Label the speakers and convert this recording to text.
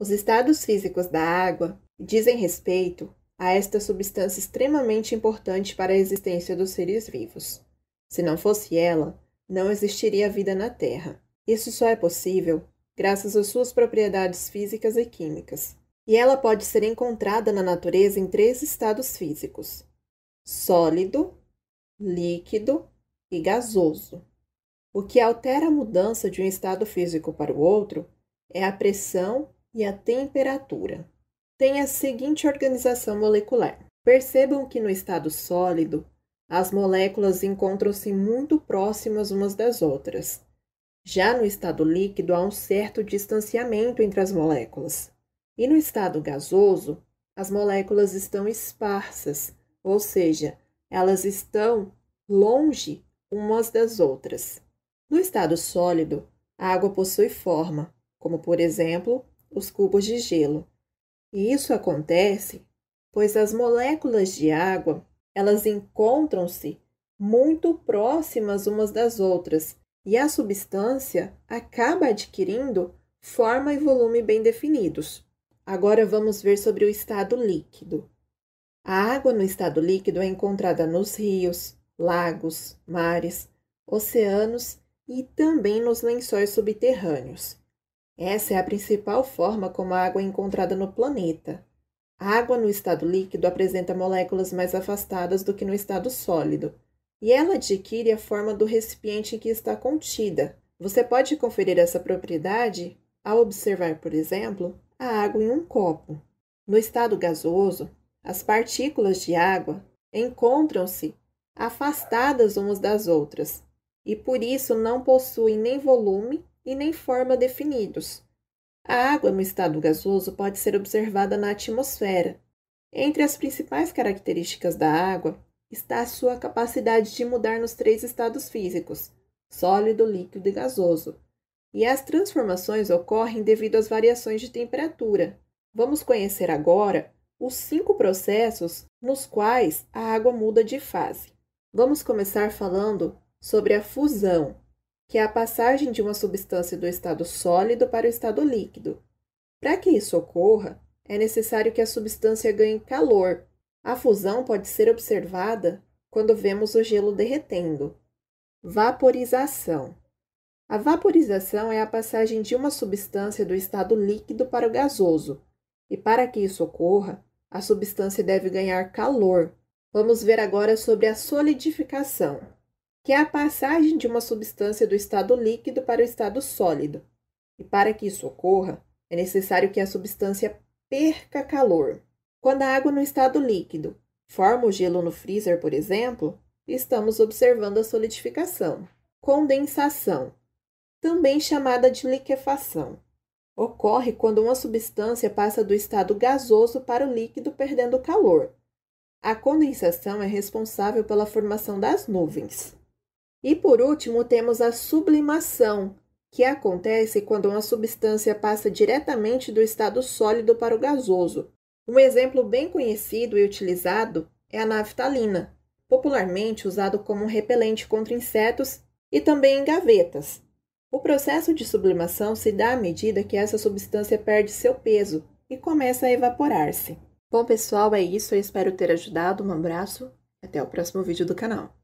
Speaker 1: Os estados físicos da água dizem respeito a esta substância extremamente importante para a existência dos seres vivos. Se não fosse ela, não existiria vida na Terra. Isso só é possível graças às suas propriedades físicas e químicas. E ela pode ser encontrada na natureza em três estados físicos: sólido, líquido e gasoso. O que altera a mudança de um estado físico para o outro é a pressão e a temperatura. Tem a seguinte organização molecular. Percebam que no estado sólido, as moléculas encontram-se muito próximas umas das outras. Já no estado líquido, há um certo distanciamento entre as moléculas. E no estado gasoso, as moléculas estão esparsas, ou seja, elas estão longe umas das outras. No estado sólido, a água possui forma, como por exemplo os cubos de gelo. E isso acontece pois as moléculas de água, elas encontram-se muito próximas umas das outras, e a substância acaba adquirindo forma e volume bem definidos. Agora vamos ver sobre o estado líquido. A água no estado líquido é encontrada nos rios, lagos, mares, oceanos e também nos lençóis subterrâneos. Essa é a principal forma como a água é encontrada no planeta. A água no estado líquido apresenta moléculas mais afastadas do que no estado sólido, e ela adquire a forma do recipiente em que está contida. Você pode conferir essa propriedade ao observar, por exemplo, a água em um copo. No estado gasoso, as partículas de água encontram-se afastadas umas das outras e por isso não possuem nem volume e nem forma definidos. A água no estado gasoso pode ser observada na atmosfera. Entre as principais características da água está a sua capacidade de mudar nos três estados físicos: sólido, líquido e gasoso. E as transformações ocorrem devido às variações de temperatura. Vamos conhecer agora os cinco processos nos quais a água muda de fase. Vamos começar falando sobre a fusão que é a passagem de uma substância do estado sólido para o estado líquido. Para que isso ocorra, é necessário que a substância ganhe calor. A fusão pode ser observada quando vemos o gelo derretendo. Vaporização. A vaporização é a passagem de uma substância do estado líquido para o gasoso, e para que isso ocorra, a substância deve ganhar calor. Vamos ver agora sobre a solidificação que é a passagem de uma substância do estado líquido para o estado sólido. E para que isso ocorra, é necessário que a substância perca calor. Quando a água no estado líquido forma o gelo no freezer, por exemplo, estamos observando a solidificação, condensação, também chamada de liquefação. Ocorre quando uma substância passa do estado gasoso para o líquido perdendo calor. A condensação é responsável pela formação das nuvens. E por último, temos a sublimação, que acontece quando uma substância passa diretamente do estado sólido para o gasoso. Um exemplo bem conhecido e utilizado é a naftalina, popularmente usado como repelente contra insetos e também em gavetas. O processo de sublimação se dá à medida que essa substância perde seu peso e começa a evaporar-se. Bom, pessoal, é isso. Eu espero ter ajudado. Um abraço. Até o próximo vídeo do canal.